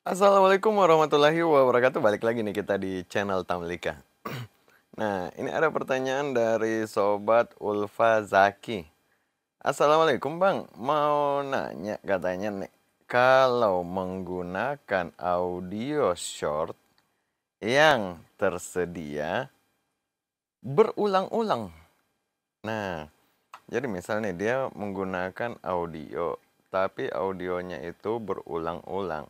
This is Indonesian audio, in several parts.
Assalamualaikum warahmatullahi wabarakatuh. Balik lagi nih kita di channel Tamlika. Nah, ini ada pertanyaan dari Sobat Ulfa Zaki. Assalamualaikum Bang, mau nanya katanya nih, kalau menggunakan audio short yang tersedia berulang-ulang. Nah, jadi misalnya dia menggunakan audio, tapi audionya itu berulang-ulang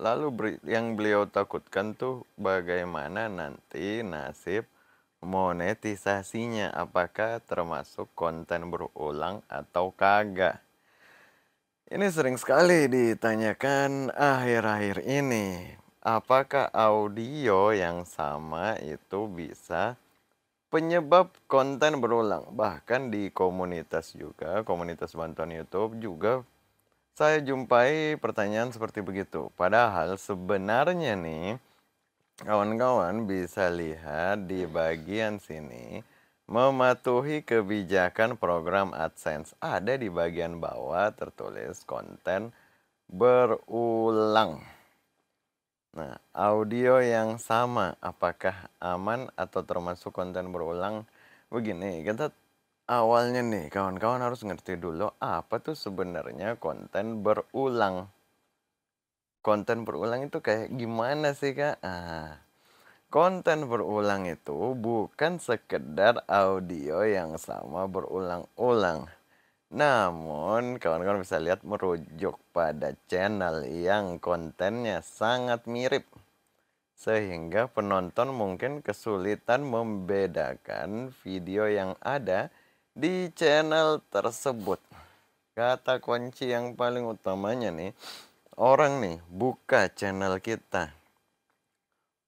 Lalu yang beliau takutkan tuh bagaimana nanti nasib monetisasinya apakah termasuk konten berulang atau kagak. Ini sering sekali ditanyakan akhir-akhir ini. Apakah audio yang sama itu bisa penyebab konten berulang? Bahkan di komunitas juga, komunitas bantuan YouTube juga saya jumpai pertanyaan seperti begitu. Padahal sebenarnya nih kawan-kawan bisa lihat di bagian sini mematuhi kebijakan program AdSense. Ada di bagian bawah tertulis konten berulang. Nah, audio yang sama apakah aman atau termasuk konten berulang? Begini, kita awalnya nih kawan-kawan harus ngerti dulu apa tuh sebenarnya konten berulang. Konten berulang itu kayak gimana sih kak? Ah, konten berulang itu bukan sekedar audio yang sama berulang-ulang. Namun, kawan-kawan bisa lihat merujuk pada channel yang kontennya sangat mirip. Sehingga penonton mungkin kesulitan membedakan video yang ada di channel tersebut. Kata kunci yang paling utamanya nih, orang nih buka channel kita.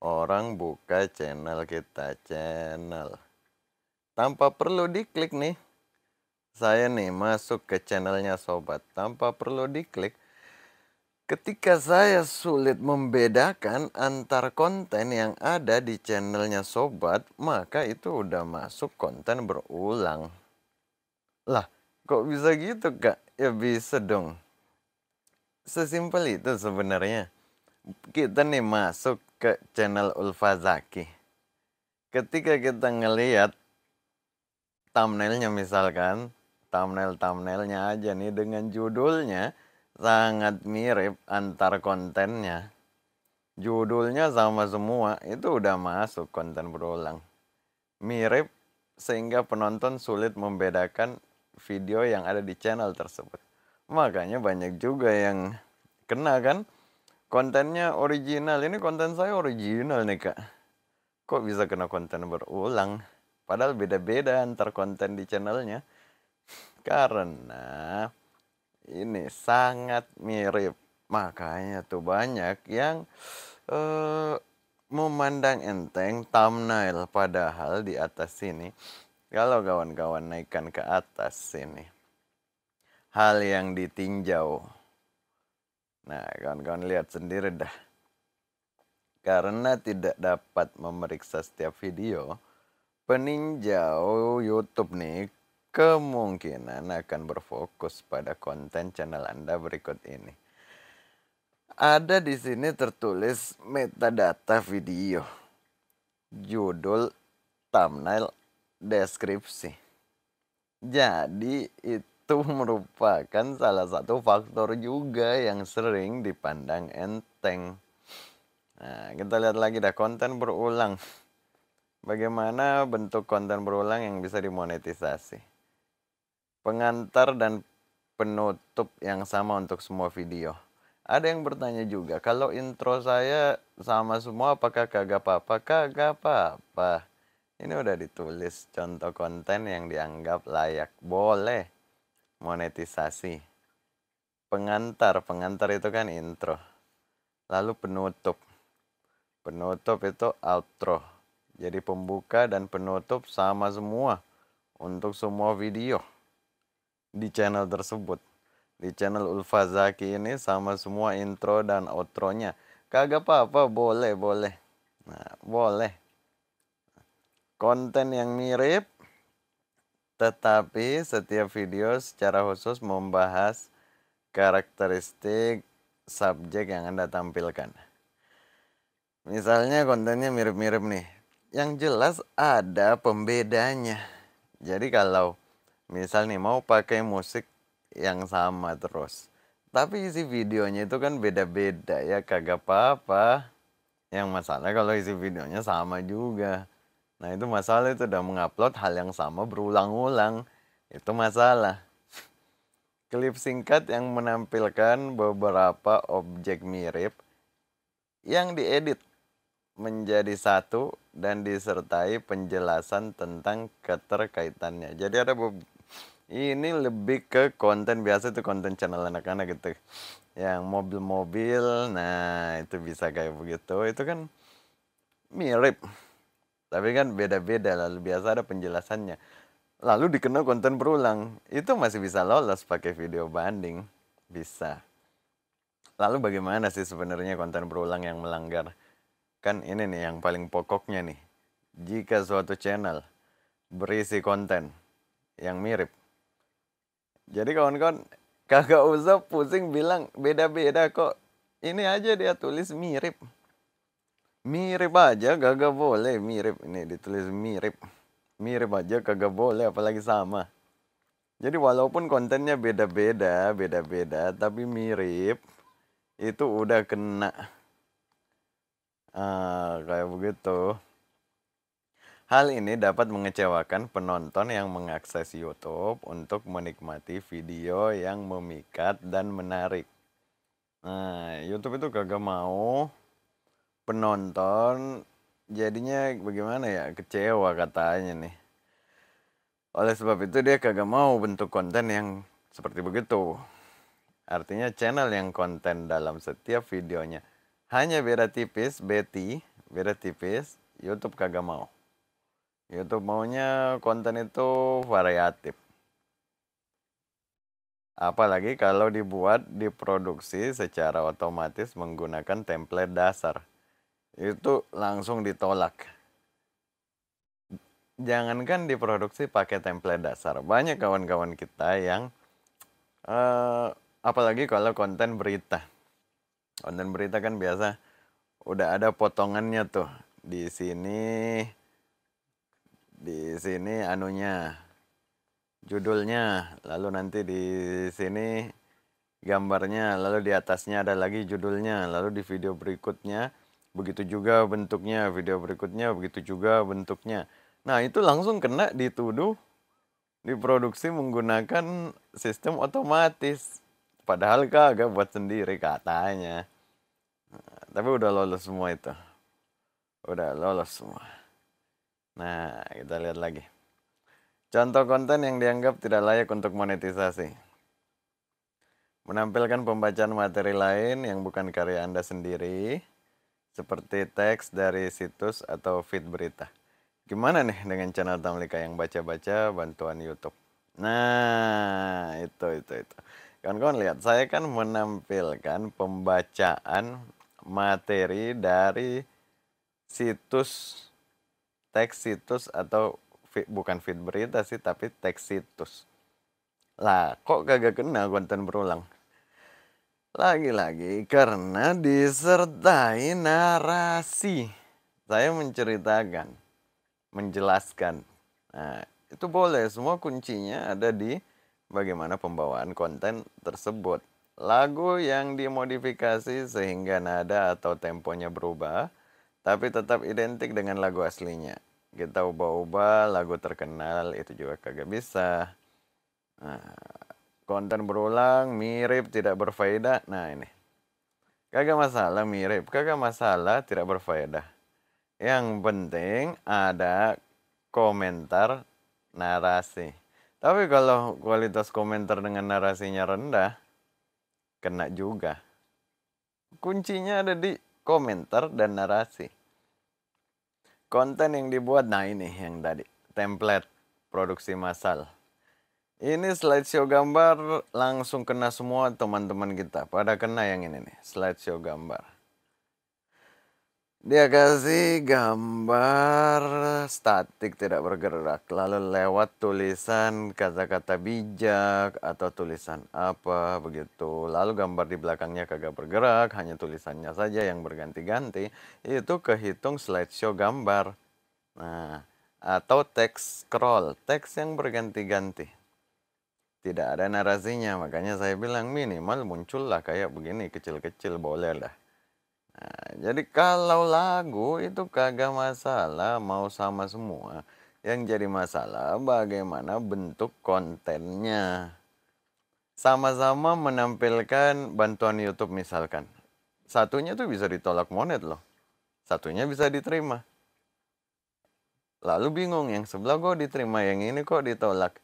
Orang buka channel kita, channel. Tanpa perlu diklik nih. Saya nih masuk ke channelnya sobat, tanpa perlu diklik. Ketika saya sulit membedakan antar konten yang ada di channelnya sobat, maka itu udah masuk konten berulang. Lah, kok bisa gitu, Kak? Ya bisa dong. Sesimpel itu sebenarnya. Kita nih masuk ke channel Ulfa Zaki Ketika kita ngelihat thumbnailnya misalkan, thumbnail-thumbnailnya aja nih dengan judulnya sangat mirip antar kontennya. Judulnya sama semua, itu udah masuk konten berulang. Mirip sehingga penonton sulit membedakan video yang ada di channel tersebut. Makanya banyak juga yang kena kan. Kontennya original. Ini konten saya original nih kak. Kok bisa kena konten berulang? Padahal beda-beda antar konten di channelnya. Karena ini sangat mirip. Makanya tuh banyak yang uh, memandang enteng thumbnail padahal di atas sini kalau kawan-kawan naikkan ke atas sini. Hal yang ditinjau. Nah, kawan-kawan lihat sendiri dah. Karena tidak dapat memeriksa setiap video, peninjau YouTube nih kemungkinan akan berfokus pada konten channel Anda berikut ini. Ada di sini tertulis metadata video, judul, thumbnail, deskripsi. Jadi itu merupakan salah satu faktor juga yang sering dipandang enteng. Nah, kita lihat lagi dah konten berulang. Bagaimana bentuk konten berulang yang bisa dimonetisasi? Pengantar dan penutup yang sama untuk semua video. Ada yang bertanya juga, kalau intro saya sama semua apakah kagak apa-apa? Kagak apa-apa. Ini udah ditulis contoh konten yang dianggap layak. Boleh monetisasi. Pengantar, pengantar itu kan intro. Lalu penutup. Penutup itu outro. Jadi pembuka dan penutup sama semua untuk semua video di channel tersebut. Di channel Ulfa Zaki ini sama semua intro dan outro-nya. Kagak apa-apa, boleh, boleh. Nah, boleh konten yang mirip tetapi setiap video secara khusus membahas karakteristik subjek yang Anda tampilkan. Misalnya kontennya mirip-mirip nih. Yang jelas ada pembedanya. Jadi kalau misal nih mau pakai musik yang sama terus. Tapi isi videonya itu kan beda-beda ya kagak apa-apa. Yang masalah kalau isi videonya sama juga. Nah itu masalah itu udah mengupload hal yang sama berulang-ulang. Itu masalah. Klip singkat yang menampilkan beberapa objek mirip yang diedit menjadi satu dan disertai penjelasan tentang keterkaitannya. Jadi ada ini lebih ke konten biasa itu konten channel anak-anak gitu. Yang mobil-mobil, nah itu bisa kayak begitu. Itu kan mirip. Tapi kan beda-beda lalu biasa ada penjelasannya. Lalu dikenal konten berulang. Itu masih bisa lolos pakai video banding. Bisa. Lalu bagaimana sih sebenarnya konten berulang yang melanggar? Kan ini nih yang paling pokoknya nih. Jika suatu channel berisi konten yang mirip. Jadi kawan-kawan kagak usah pusing bilang beda-beda kok. Ini aja dia tulis mirip mirip aja kagak boleh mirip ini ditulis mirip mirip aja kagak boleh apalagi sama jadi walaupun kontennya beda-beda beda-beda tapi mirip itu udah kena ah, kayak begitu hal ini dapat mengecewakan penonton yang mengakses YouTube untuk menikmati video yang memikat dan menarik nah YouTube itu kagak mau penonton jadinya bagaimana ya kecewa katanya nih. Oleh sebab itu dia kagak mau bentuk konten yang seperti begitu. Artinya channel yang konten dalam setiap videonya hanya beda tipis, beti, beda tipis, YouTube kagak mau. YouTube maunya konten itu variatif. Apalagi kalau dibuat diproduksi secara otomatis menggunakan template dasar itu langsung ditolak. Jangankan diproduksi pakai template dasar, banyak kawan-kawan kita yang uh, apalagi kalau konten berita. Konten berita kan biasa udah ada potongannya tuh di sini di sini anunya judulnya lalu nanti di sini gambarnya lalu di atasnya ada lagi judulnya lalu di video berikutnya begitu juga bentuknya video berikutnya begitu juga bentuknya nah itu langsung kena dituduh diproduksi menggunakan sistem otomatis padahal kagak buat sendiri katanya nah, tapi udah lolos semua itu udah lolos semua nah kita lihat lagi contoh konten yang dianggap tidak layak untuk monetisasi menampilkan pembacaan materi lain yang bukan karya anda sendiri seperti teks dari situs atau feed berita. Gimana nih dengan channel Tamlika yang baca-baca bantuan YouTube? Nah, itu itu itu. Kawan-kawan lihat, saya kan menampilkan pembacaan materi dari situs teks situs atau feed, bukan feed berita sih, tapi teks situs. Lah, kok kagak kena konten berulang? Lagi-lagi karena disertai narasi. Saya menceritakan, menjelaskan. Nah, itu boleh, semua kuncinya ada di bagaimana pembawaan konten tersebut. Lagu yang dimodifikasi sehingga nada atau temponya berubah, tapi tetap identik dengan lagu aslinya. Kita ubah-ubah lagu terkenal itu juga kagak bisa. Nah, konten berulang, mirip, tidak berfaedah. Nah ini. Kagak masalah mirip, kagak masalah tidak berfaedah. Yang penting ada komentar narasi. Tapi kalau kualitas komentar dengan narasinya rendah, kena juga. Kuncinya ada di komentar dan narasi. Konten yang dibuat, nah ini yang tadi, template produksi massal. Ini slide show gambar langsung kena semua teman-teman kita. Pada kena yang ini nih, slide show gambar. Dia kasih gambar statik tidak bergerak, lalu lewat tulisan kata-kata bijak atau tulisan apa begitu. Lalu gambar di belakangnya kagak bergerak, hanya tulisannya saja yang berganti-ganti. Itu kehitung slide show gambar. Nah, atau teks scroll, teks yang berganti-ganti tidak ada narasinya makanya saya bilang minimal muncullah kayak begini kecil-kecil boleh lah nah, jadi kalau lagu itu kagak masalah mau sama semua yang jadi masalah bagaimana bentuk kontennya sama-sama menampilkan bantuan YouTube misalkan satunya tuh bisa ditolak monet loh satunya bisa diterima lalu bingung yang sebelah gue diterima yang ini kok ditolak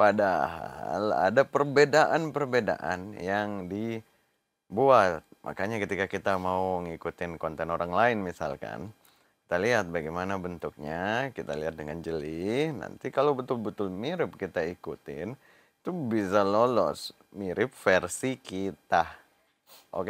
Padahal ada perbedaan-perbedaan yang dibuat. Makanya ketika kita mau ngikutin konten orang lain misalkan, kita lihat bagaimana bentuknya, kita lihat dengan jeli. Nanti kalau betul-betul mirip kita ikutin, itu bisa lolos mirip versi kita. Oke.